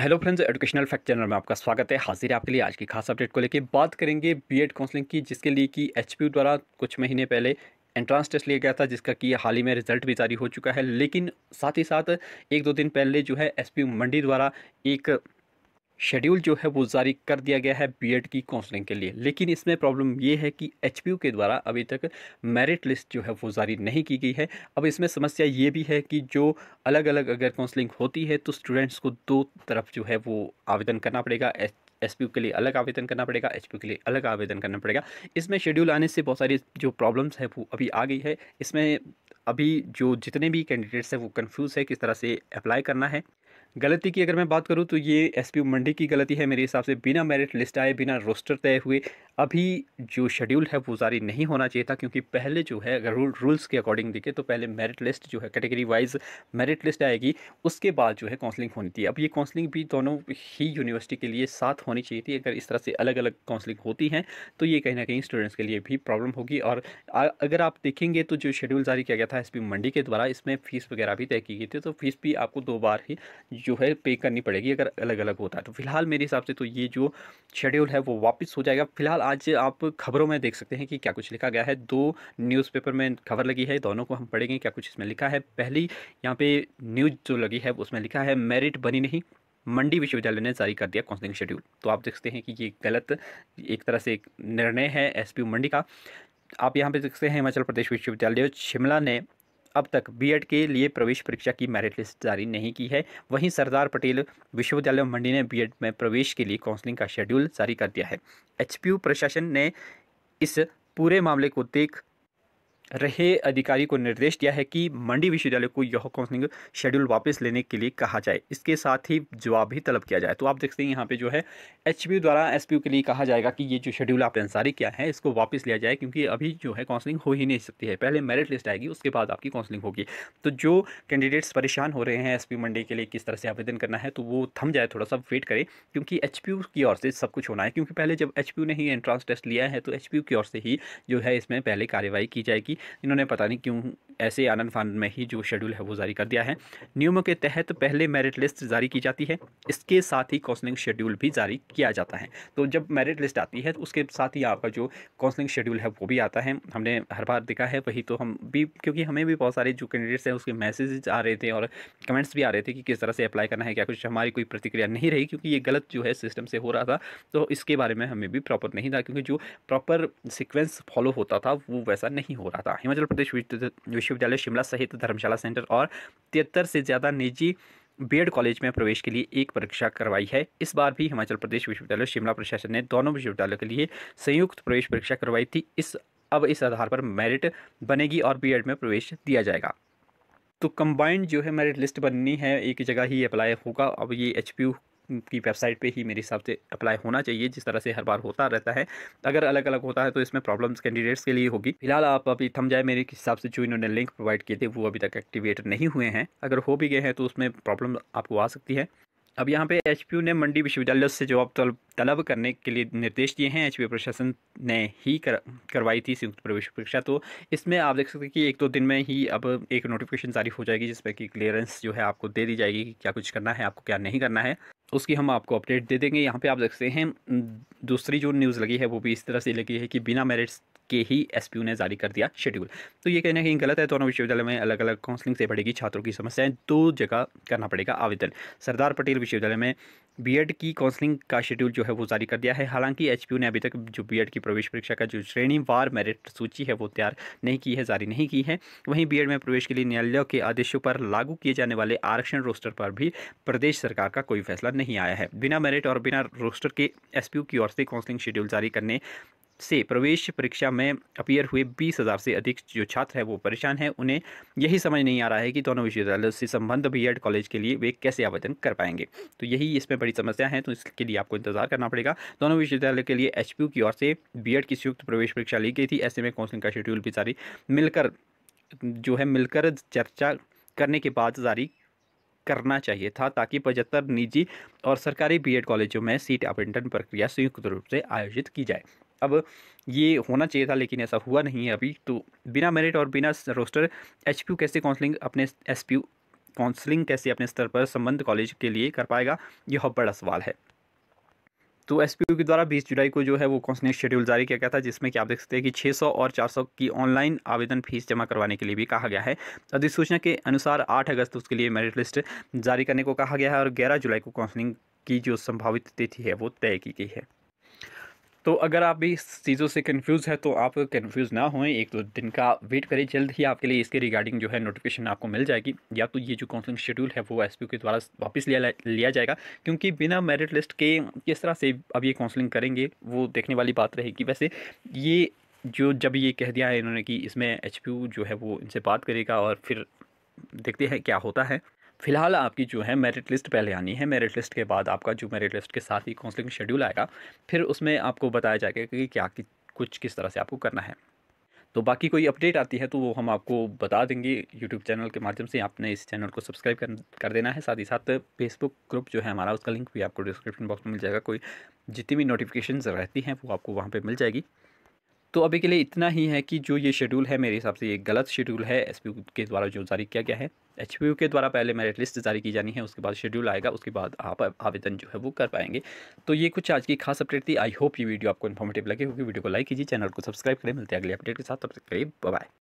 hello friends educational fact channel में आपका स्वागत है हाजिर है आपके लिए आज की खास अपडेट को लेकर बात करेंगे बीएड काउंसलिंग की जिसके लिए कि एचपीयू द्वारा कुछ महीने पहले एंट्रांस टेस्ट लिया गया था जिसका कि हाल ही में रिजल्ट भी जारी हो चुका है लेकिन साथ ही साथ एक दो दिन पहले जो है एस मंडी द्वारा एक शेड्यूल जो है वो जारी कर दिया गया है बीएड की काउंसलिंग के लिए लेकिन इसमें प्रॉब्लम ये है कि एच के द्वारा अभी तक मेरिट लिस्ट जो है वो जारी नहीं की गई है अब इसमें समस्या ये भी है कि जो अलग अलग अगर काउंसलिंग होती है तो स्टूडेंट्स को दो तरफ जो है वो आवेदन करना पड़ेगा एस के लिए अलग आवेदन करना पड़ेगा एच के लिए अलग आवेदन करना पड़ेगा इसमें शेड्यूल आने से बहुत सारी जो प्रॉब्लम्स है वो अभी आ गई है इसमें अभी जो जितने भी कैंडिडेट्स हैं वो कन्फ्यूज़ है किस तरह से अप्लाई करना है गलती की अगर मैं बात करूँ तो ये एस पी मंडी की गलती है मेरे हिसाब से बिना मेरिट लिस्ट आए बिना रोस्टर तय हुए अभी जो शेड्यूल है वो जारी नहीं होना चाहिए था क्योंकि पहले जो है अगर रूल रूल्स के अकॉर्डिंग देखें तो पहले मेरिट लिस्ट जो है कैटेगरी वाइज मेरिट लिस्ट आएगी उसके बाद जो है काउंसलिंग होनी थी अब ये काउंसलिंग भी दोनों ही यूनिवर्सिटी के लिए साथ होनी चाहिए थी अगर इस तरह से अलग अलग काउंसलिंग होती हैं तो ये कहीं ना कहीं स्टूडेंट्स के लिए भी प्रॉब्लम होगी और अगर आप देखेंगे तो जो शेड्यूल जारी किया गया था एस मंडी के द्वारा इसमें फ़ीस वगैरह भी तय की गई थी तो फीस भी आपको दो बार ही जो है पे करनी पड़ेगी अगर अलग अलग होता है तो फिलहाल मेरे हिसाब से तो ये जो शेड्यूल है वो वापस हो जाएगा फिलहाल आज आप खबरों में देख सकते हैं कि क्या कुछ लिखा गया है दो न्यूज़पेपर में खबर लगी है दोनों को हम पढ़ेंगे क्या कुछ इसमें लिखा है पहली यहाँ पे न्यूज़ जो लगी है उसमें लिखा है मेरिट बनी नहीं मंडी विश्वविद्यालय ने जारी कर दिया काउंसलिंग शेड्यूल तो आप देख सकते हैं कि ये गलत एक तरह से निर्णय है एस मंडी का आप यहाँ पे देखते हैं हिमाचल प्रदेश विश्वविद्यालय शिमला ने अब तक बीएड के लिए प्रवेश परीक्षा की मेरिट लिस्ट जारी नहीं की है वहीं सरदार पटेल विश्वविद्यालय मंडी ने बीएड में प्रवेश के लिए काउंसलिंग का शेड्यूल जारी कर दिया है एचपीयू प्रशासन ने इस पूरे मामले को देख रहे अधिकारी को निर्देश दिया है कि मंडी विश्वविद्यालय को यह काउंसलिंग शेड्यूल वापस लेने के लिए कहा जाए इसके साथ ही जवाब भी तलब किया जाए तो आप देखते हैं यहाँ पे जो है एच द्वारा एस के लिए कहा जाएगा कि ये जो शेड्यूल आपने जारी किया है इसको वापस लिया जाए क्योंकि अभी जो है काउंसलिंग हो ही नहीं सकती है पहले मेरिट लिस्ट आएगी उसके बाद आपकी काउंसलिंग होगी तो जो कैंडिडेट्स परेशान हो रहे हैं एस मंडी के लिए किस तरह से आवेदन करना है तो वो थम जाए थोड़ा सा वेट करें क्योंकि एच की ओर से सब कुछ होना है क्योंकि पहले जब एच ने ही एंट्रांस टेस्ट लिया है तो एच की ओर से ही जो है इसमें पहले कार्रवाई की जाएगी की इन्होंने पता नहीं क्यों ऐसे आनंद फान में ही जो शेड्यूल है वो जारी कर दिया है नियमों के तहत पहले मेरिट लिस्ट जारी की जाती है इसके साथ ही काउंसलिंग शेड्यूल भी जारी किया जाता है तो जब मेरिट लिस्ट आती है तो उसके साथ ही आपका जो काउंसलिंग शेड्यूल है वो भी आता है हमने हर बार देखा है वही तो हम भी क्योंकि हमें भी बहुत सारे जो कैंडिडेट्स हैं उसके मैसेजेज आ रहे थे और कमेंट्स भी आ रहे थे कि किस तरह से अप्लाई करना है क्या कुछ हमारी कोई प्रतिक्रिया नहीं रही क्योंकि ये गलत जो है सिस्टम से हो रहा था तो इसके बारे में हमें भी प्रॉपर नहीं था क्योंकि जो प्रॉपर सिक्वेंस फॉलो होता था वो वैसा नहीं हो रहा था हिमाचल प्रदेश विश्वविद्यालय शिमला सहित धर्मशाला सेंटर और तिहत्तर से ज़्यादा निजी बीएड कॉलेज में प्रवेश के लिए एक परीक्षा करवाई है इस बार भी हिमाचल प्रदेश विश्वविद्यालय शिमला प्रशासन ने दोनों विश्वविद्यालयों के लिए संयुक्त प्रवेश परीक्षा करवाई थी इस अब इस आधार पर मेरिट बनेगी और बी में प्रवेश दिया जाएगा तो कंबाइंड जो है मेरिट लिस्ट बननी है एक जगह ही अप्लाई होगा अब ये एच की वेबसाइट पे ही मेरे हिसाब से अप्लाई होना चाहिए जिस तरह से हर बार होता रहता है अगर अलग अलग होता है तो इसमें प्रॉब्लम्स कैंडिडेट्स के लिए होगी फिलहाल आप अभी थम जाए मेरे हिसाब से जो इन्होंने लिंक प्रोवाइड किए थे वो अभी तक एक्टिवेट नहीं हुए हैं अगर हो भी गए हैं तो उसमें प्रॉब्लम आपको आ सकती है अब यहाँ पे एच ने मंडी विश्वविद्यालय से जवाब तलब, तलब करने के लिए निर्देश दिए हैं एच प्रशासन ने ही कर, करवाई थी संयुक्त प्रवेश परीक्षा तो इसमें आप देख सकते हैं कि एक दो दिन में ही अब एक नोटिफिकेशन जारी हो जाएगी जिसमें कि क्लियरेंस जो है आपको दे दी जाएगी कि क्या कुछ करना है आपको क्या नहीं करना है उसकी हम आपको अपडेट दे देंगे यहाँ पर आप देख सकते हैं दूसरी जो न्यूज़ लगी है वो भी इस तरह से लगी है कि बिना मेरिट्स के ही एस ने जारी कर दिया शेड्यूल तो ये कहना कहीं गलत है दोनों विश्वविद्यालय में अलग अलग काउंसलिंग से बढ़ेगी छात्रों की समस्याएं दो जगह करना पड़ेगा आवेदन सरदार पटेल विश्वविद्यालय में बी की काउंसलिंग का शेड्यूल जो है वो जारी कर दिया है हालांकि एच ने अभी तक जो बी की प्रवेश परीक्षा का जो श्रेणी वार मेरिट सूची है वो तैयार नहीं की है जारी नहीं की है वहीं बी में प्रवेश के लिए न्यायालयों के आदेशों पर लागू किए जाने वाले आरक्षण रोस्टर पर भी प्रदेश सरकार का कोई फैसला नहीं आया है बिना मेरिट और बिना रोस्टर के एस की ओर से काउंसलिंग शेड्यूल जारी करने से प्रवेश परीक्षा में अपियर हुए बीस हज़ार से अधिक जो छात्र हैं वो परेशान हैं उन्हें यही समझ नहीं आ रहा है कि दोनों विश्वविद्यालयों से संबंध बी कॉलेज के लिए वे कैसे आवेदन कर पाएंगे तो यही इसमें बड़ी समस्या है तो इसके लिए आपको इंतजार करना पड़ेगा दोनों विश्वविद्यालय के लिए एच की ओर से बी की संयुक्त प्रवेश परीक्षा ली गई थी ऐसे में काउंसिलिंग का शेड्यूल भी जारी मिलकर जो है मिलकर चर्चा करने के बाद जारी करना चाहिए था ताकि पचहत्तर निजी और सरकारी बीएड कॉलेजों में सीट आवंटन प्रक्रिया संयुक्त रूप से आयोजित की जाए अब ये होना चाहिए था लेकिन ऐसा हुआ नहीं है अभी तो बिना मेरिट और बिना रोस्टर एच कैसे काउंसलिंग अपने एस काउंसलिंग कैसे अपने स्तर पर संबंध कॉलेज के लिए कर पाएगा यह बड़ा सवाल है तो एस के द्वारा 20 जुलाई को जो है वो काउंसलिंग शेड्यूल जारी किया गया था जिसमें कि आप देख सकते हैं कि 600 और 400 की ऑनलाइन आवेदन फीस जमा करवाने के लिए भी कहा गया है अधिसूचना के अनुसार 8 अगस्त उसके लिए मेरिट लिस्ट जारी करने को कहा गया है और 11 जुलाई को काउंसलिंग की जो संभावित तिथि है वो तय की गई है तो अगर आप भी इस चीज़ों से कन्फ्यूज़ है तो आप कन्फ्यूज़ ना होएं एक दो दिन का वेट करें जल्द ही आपके लिए इसके रिगार्डिंग जो है नोटिफिकेशन आपको मिल जाएगी या तो ये जो काउंसलिंग शेड्यूल है वो एस के द्वारा वापस लिया लिया जाएगा क्योंकि बिना मेरिट लिस्ट के किस तरह से अब ये काउंसलिंग करेंगे वो देखने वाली बात रहेगी वैसे ये जो जब ये कह दिया है इन्होंने कि इसमें एच जो है वो इनसे बात करेगा और फिर देखते हैं क्या होता है फिलहाल आपकी जो है मेरिट लिस्ट पहले आनी है मेरिट लिस्ट के बाद आपका जो मेरिट लिस्ट के साथ ही काउंसलिंग शेड्यूल आएगा फिर उसमें आपको बताया जाएगा कि क्या कि, कुछ किस तरह से आपको करना है तो बाकी कोई अपडेट आती है तो वो हम आपको बता देंगे यूट्यूब चैनल के माध्यम से आपने इस चैनल को सब्सक्राइब कर, कर देना है साथ ही साथ फेसबुक ग्रुप जो है हमारा उसका लिंक भी आपको डिस्क्रिप्शन बॉक्स में मिल जाएगा कोई जितनी भी नोटिफिकेशन रहती हैं वो आपको वहाँ पर मिल जाएगी तो अभी के लिए इतना ही है कि जो ये शेड्यूल है मेरे हिसाब से ये गलत शेड्यूल है एस के द्वारा जो जारी किया गया है एच के द्वारा पहले मेरिट लिस्ट जारी की जानी है उसके बाद शेड्यूल आएगा उसके बाद आप आवेदन जो है वो कर पाएंगे तो ये कुछ आज की खास अपडेट थी आई होप ये वीडियो आपको इन्फॉर्मेटिव लगे होगी वीडियो को लाइक कीजिए चैनल को सब्सक्राइब करें मिलते हैं अगले अपडेट के साथ तब तक करिए बाय